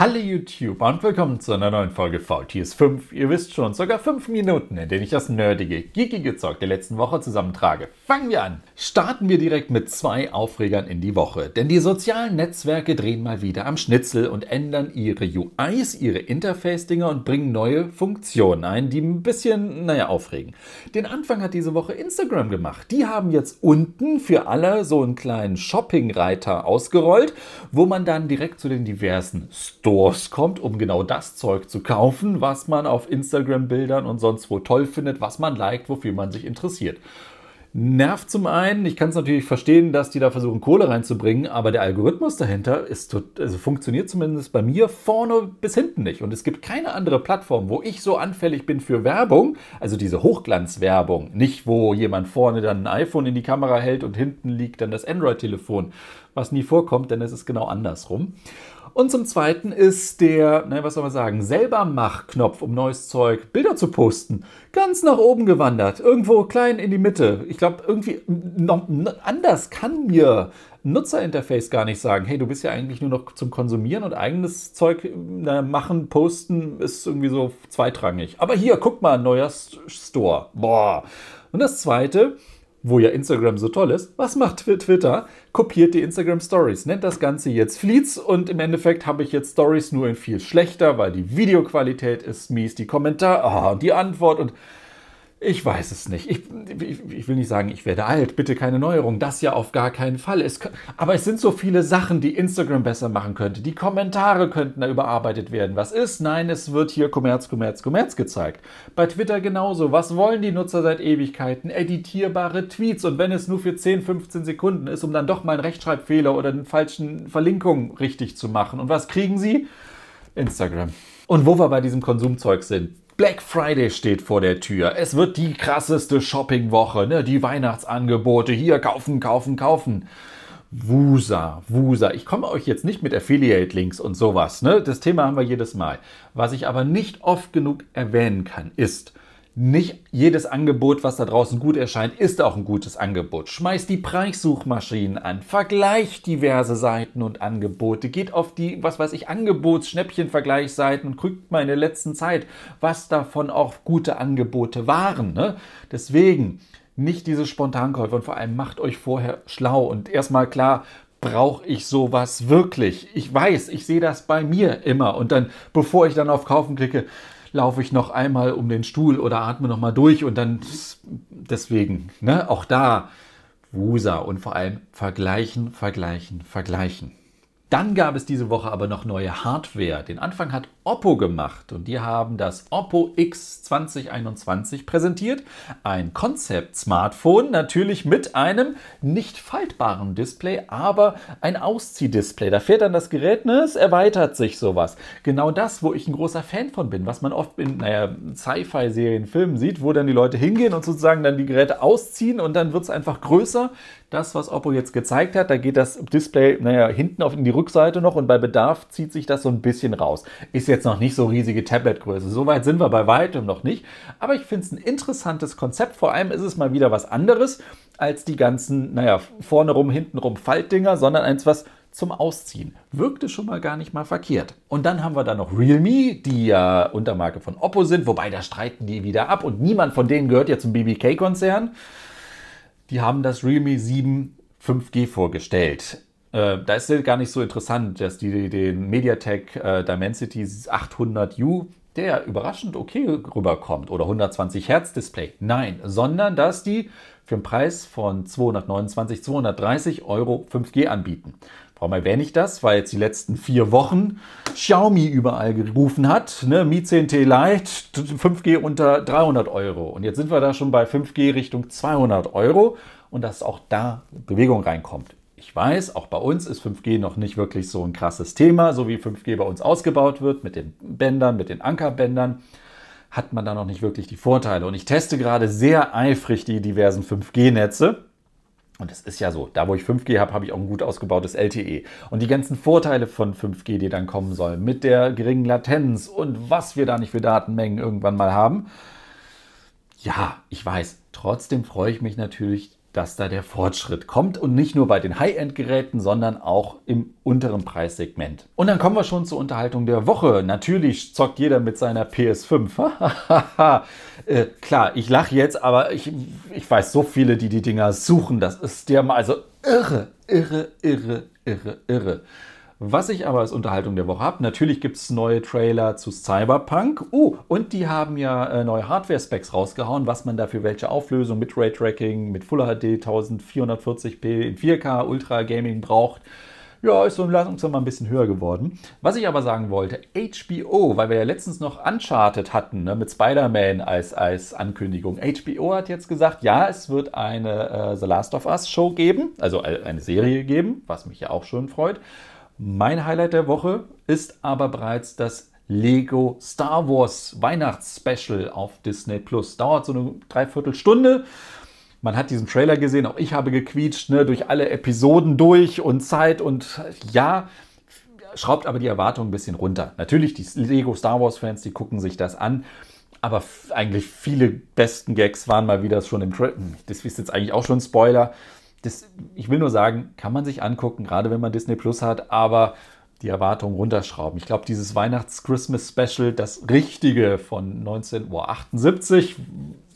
Hallo YouTube und willkommen zu einer neuen Folge VTS 5. Ihr wisst schon, sogar 5 Minuten, in denen ich das nerdige, geekige Zeug der letzten Woche zusammentrage. Fangen wir an! Starten wir direkt mit zwei Aufregern in die Woche, denn die sozialen Netzwerke drehen mal wieder am Schnitzel und ändern ihre UIs, ihre Interface-Dinger und bringen neue Funktionen ein, die ein bisschen, naja, aufregen. Den Anfang hat diese Woche Instagram gemacht. Die haben jetzt unten für alle so einen kleinen Shopping-Reiter ausgerollt, wo man dann direkt zu den diversen Stores Stores kommt, um genau das Zeug zu kaufen, was man auf Instagram-Bildern und sonst wo toll findet, was man liked, wofür man sich interessiert. Nervt zum einen, ich kann es natürlich verstehen, dass die da versuchen, Kohle reinzubringen, aber der Algorithmus dahinter ist, also funktioniert zumindest bei mir vorne bis hinten nicht. Und es gibt keine andere Plattform, wo ich so anfällig bin für Werbung, also diese Hochglanzwerbung, nicht wo jemand vorne dann ein iPhone in die Kamera hält und hinten liegt dann das Android-Telefon, was nie vorkommt, denn es ist genau andersrum. Und zum Zweiten ist der, ne, was soll man sagen, selber Mach-Knopf, um neues Zeug, Bilder zu posten, ganz nach oben gewandert, irgendwo klein in die Mitte. Ich glaube, irgendwie noch, anders kann mir Nutzerinterface gar nicht sagen, hey, du bist ja eigentlich nur noch zum Konsumieren und eigenes Zeug äh, na, machen, posten ist irgendwie so zweitrangig. Aber hier, guck mal, neuer Store. Boah. Und das Zweite, wo ja Instagram so toll ist, was macht Twitter? kopiert die Instagram Stories, nennt das Ganze jetzt Fleets und im Endeffekt habe ich jetzt Stories nur in viel schlechter, weil die Videoqualität ist mies, die Kommentar, ah, die Antwort und ich weiß es nicht. Ich, ich, ich, will nicht sagen, ich werde alt, bitte keine Neuerung. Das ja auf gar keinen Fall. Es, aber es sind so viele Sachen, die Instagram besser machen könnte. Die Kommentare könnten da überarbeitet werden. Was ist? Nein, es wird hier Kommerz, Kommerz, Kommerz gezeigt. Bei Twitter genauso. Was wollen die Nutzer seit Ewigkeiten? Editierbare Tweets. Und wenn es nur für 10, 15 Sekunden ist, um dann doch mal einen Rechtschreibfehler oder einen falschen Verlinkung richtig zu machen. Und was kriegen sie? Instagram. Und wo wir bei diesem Konsumzeug sind Black Friday steht vor der Tür. Es wird die krasseste Shoppingwoche, ne? die Weihnachtsangebote. Hier kaufen, kaufen, kaufen. Wusa, Wusa. Ich komme euch jetzt nicht mit Affiliate-Links und sowas. Ne? Das Thema haben wir jedes Mal. Was ich aber nicht oft genug erwähnen kann, ist, nicht jedes Angebot, was da draußen gut erscheint, ist auch ein gutes Angebot. Schmeißt die Preissuchmaschinen an, vergleicht diverse Seiten und Angebote, geht auf die, was weiß ich, Angebotsschnäppchenvergleichsseiten und guckt mal in der letzten Zeit, was davon auch gute Angebote waren. Ne? Deswegen nicht diese Spontankäufe und vor allem macht euch vorher schlau und erstmal klar, brauche ich sowas wirklich? Ich weiß, ich sehe das bei mir immer und dann, bevor ich dann auf Kaufen klicke, laufe ich noch einmal um den Stuhl oder atme noch mal durch und dann deswegen, ne, auch da Wusa und vor allem vergleichen, vergleichen, vergleichen. Dann gab es diese Woche aber noch neue Hardware. Den Anfang hat Oppo gemacht und die haben das Oppo X 2021 präsentiert. Ein konzept smartphone natürlich mit einem nicht faltbaren Display, aber ein Ausziehdisplay. Da fährt dann das Gerät, ne? es erweitert sich sowas. Genau das, wo ich ein großer Fan von bin, was man oft in naja, Sci-Fi-Serien, Filmen sieht, wo dann die Leute hingehen und sozusagen dann die Geräte ausziehen und dann wird es einfach größer das, was Oppo jetzt gezeigt hat. Da geht das Display, naja, hinten auf in die Rückseite noch und bei Bedarf zieht sich das so ein bisschen raus. Ist jetzt noch nicht so riesige Tabletgröße. So weit sind wir bei weitem noch nicht. Aber ich finde es ein interessantes Konzept. Vor allem ist es mal wieder was anderes als die ganzen, naja, vorne rum, hinten rum Faltdinger, sondern eins, was zum Ausziehen. Wirkte schon mal gar nicht mal verkehrt. Und dann haben wir da noch Realme, die ja Untermarke von Oppo sind, wobei da streiten die wieder ab und niemand von denen gehört ja zum BBK-Konzern die haben das Realme 7 5G vorgestellt. Äh, da ist es gar nicht so interessant, dass die den MediaTek äh, Dimensity 800U der überraschend okay rüberkommt oder 120 Hertz Display. Nein, sondern dass die für einen Preis von 229, 230 Euro 5G anbieten. Warum erwähne ich das? Weil jetzt die letzten vier Wochen Xiaomi überall gerufen hat. Ne? Mi 10T Lite, 5G unter 300 Euro. Und jetzt sind wir da schon bei 5G Richtung 200 Euro und dass auch da Bewegung reinkommt. Ich weiß, auch bei uns ist 5G noch nicht wirklich so ein krasses Thema, so wie 5G bei uns ausgebaut wird mit den Bändern, mit den Ankerbändern, hat man da noch nicht wirklich die Vorteile. Und ich teste gerade sehr eifrig die diversen 5G-Netze. Und es ist ja so, da wo ich 5G habe, habe ich auch ein gut ausgebautes LTE. Und die ganzen Vorteile von 5G, die dann kommen sollen, mit der geringen Latenz und was wir da nicht für Datenmengen irgendwann mal haben. Ja, ich weiß. Trotzdem freue ich mich natürlich dass da der Fortschritt kommt und nicht nur bei den High-End-Geräten, sondern auch im unteren Preissegment. Und dann kommen wir schon zur Unterhaltung der Woche. Natürlich zockt jeder mit seiner PS5. äh, klar, ich lache jetzt, aber ich, ich weiß so viele, die die Dinger suchen. Das ist der mal also irre, irre, irre, irre, irre. Was ich aber als Unterhaltung der Woche habe, natürlich gibt es neue Trailer zu Cyberpunk. Oh, und die haben ja äh, neue Hardware-Specs rausgehauen, was man dafür welche Auflösung mit Raytracking, mit Full HD 1440p in 4K Ultra Gaming braucht ja, ist so langsam mal ein bisschen höher geworden. Was ich aber sagen wollte, HBO, weil wir ja letztens noch Uncharted hatten, ne, mit Spider-Man als, als Ankündigung. HBO hat jetzt gesagt, ja, es wird eine äh, The Last of Us Show geben, also äh, eine Serie geben, was mich ja auch schon freut. Mein Highlight der Woche ist aber bereits das Lego Star Wars Weihnachtsspecial auf Disney Plus. Dauert so eine Dreiviertelstunde. Man hat diesen Trailer gesehen, auch ich habe gequietscht, ne, durch alle Episoden durch und Zeit und ja, schraubt aber die Erwartung ein bisschen runter. Natürlich, die Lego Star Wars Fans, die gucken sich das an. Aber eigentlich viele besten Gags waren mal wieder schon im Trailer. Hm, das ist jetzt eigentlich auch schon ein Spoiler das, ich will nur sagen, kann man sich angucken, gerade wenn man Disney Plus hat, aber die Erwartungen runterschrauben. Ich glaube, dieses Weihnachts-Christmas-Special, das richtige von 1978, Uhr,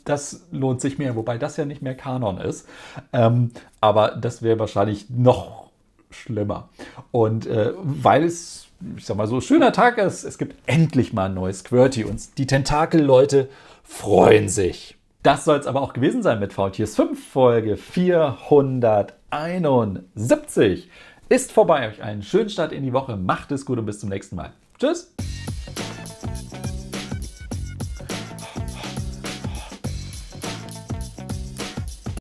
das lohnt sich mehr, wobei das ja nicht mehr Kanon ist. Ähm, aber das wäre wahrscheinlich noch schlimmer. Und äh, weil es, ich sag mal so, schöner Tag ist, es gibt endlich mal ein neues Quirty und die Tentakel-Leute freuen sich. Das soll es aber auch gewesen sein mit VTS 5, Folge 471. Ist vorbei, euch einen schönen Start in die Woche, macht es gut und bis zum nächsten Mal. Tschüss!